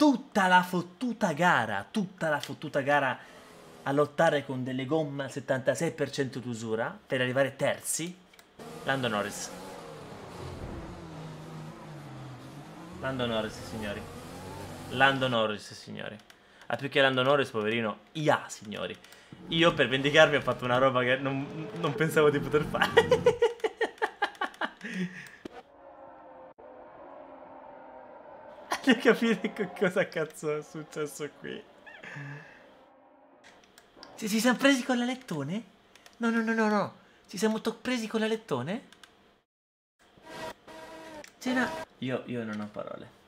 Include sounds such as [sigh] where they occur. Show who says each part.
Speaker 1: tutta la fottuta gara, tutta la fottuta gara a lottare con delle gomme al 76% d'usura per arrivare terzi,
Speaker 2: Lando Norris. Lando Norris, signori. Lando Norris, signori. Ah, più che Lando Norris, poverino, IA, signori. Io per vendicarmi ho fatto una roba che non, non pensavo di poter fare. [laughs]
Speaker 3: voglio [laughs] capire cosa cazzo è successo qui. Si, si siamo presi con la lettone? No, no, no, no, no. Ci siamo presi
Speaker 4: con la lettone? C'era... Io, io non ho parole.